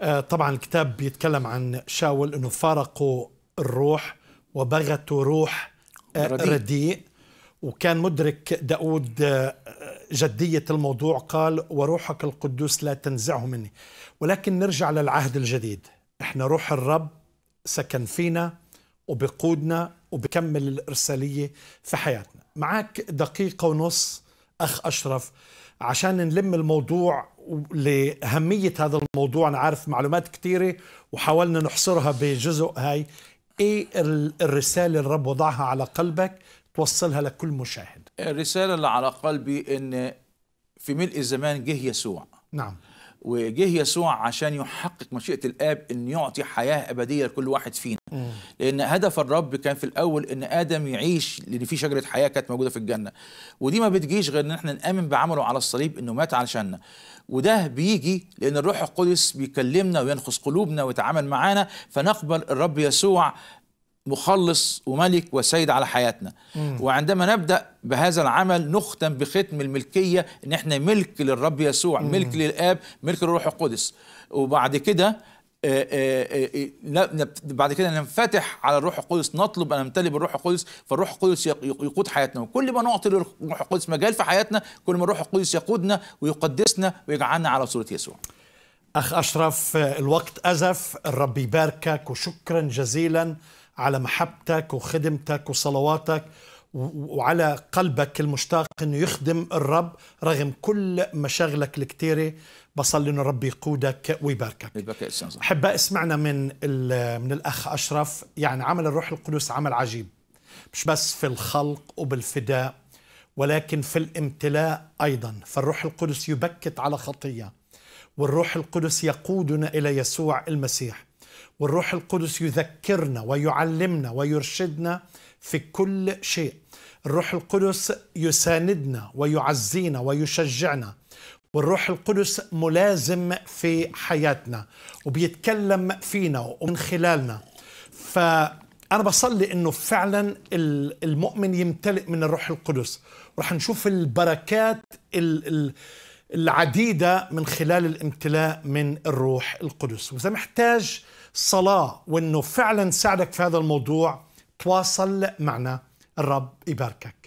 آه، طبعا الكتاب بيتكلم عن شاول انه فارقوا الروح وبغتوا روح آه، رديء, وكان مدرك داود آه، جدية الموضوع قال وروحك القدوس لا تنزعه مني ولكن نرجع للعهد الجديد احنا روح الرب سكن فينا وبقودنا وبكمل الإرسالية في حياتنا معك دقيقة ونص أخ أشرف عشان نلم الموضوع لأهمية هذا الموضوع أنا عارف معلومات كثيرة وحاولنا نحصرها بجزء هاي إيه الرسالة اللي الرب وضعها على قلبك توصلها لكل مشاهد الرسالة اللي على قلبي إن في ملء الزمان جه يسوع نعم وجه يسوع عشان يحقق مشيئة الآب إن يعطي حياة أبدية لكل واحد فينا لان هدف الرب كان في الاول ان ادم يعيش لان في شجره حياه كانت موجوده في الجنه ودي ما بتجيش غير ان احنا نامن بعمله على الصليب انه مات علشاننا وده بيجي لان الروح القدس بيكلمنا وينخص قلوبنا ويتعامل معانا فنقبل الرب يسوع مخلص وملك وسيد على حياتنا مم. وعندما نبدا بهذا العمل نختم بختم الملكيه ان احنا ملك للرب يسوع مم. ملك للاب ملك للروح القدس وبعد كده آه، آه، آه، إيه، بعد كده ننفتح على الروح القدس نطلب ان نمتلئ بالروح القدس فالروح القدس يقود حياتنا وكل ما نعطي للروح القدس مجال في حياتنا كل ما الروح القدس يقودنا ويقدسنا ويجعلنا على صوره يسوع اخ اشرف الوقت ازف الرب يباركك وشكرا جزيلا على محبتك وخدمتك وصلواتك وعلى قلبك المشتاق انه يخدم الرب رغم كل مشاغلك الكتيره بصلي انه ربي يقودك ويباركك احب اسمعنا من من الاخ اشرف يعني عمل الروح القدس عمل عجيب مش بس في الخلق وبالفداء ولكن في الامتلاء ايضا فالروح القدس يبكت على خطيه والروح القدس يقودنا الى يسوع المسيح والروح القدس يذكرنا ويعلمنا ويرشدنا في كل شيء الروح القدس يساندنا ويعزينا ويشجعنا والروح القدس ملازم في حياتنا وبيتكلم فينا ومن خلالنا فأنا بصلي أنه فعلا المؤمن يمتلئ من الروح القدس ورح نشوف البركات العديدة من خلال الامتلاء من الروح القدس وإذا محتاج صلاة وأنه فعلا ساعدك في هذا الموضوع تواصل معنا الرب يباركك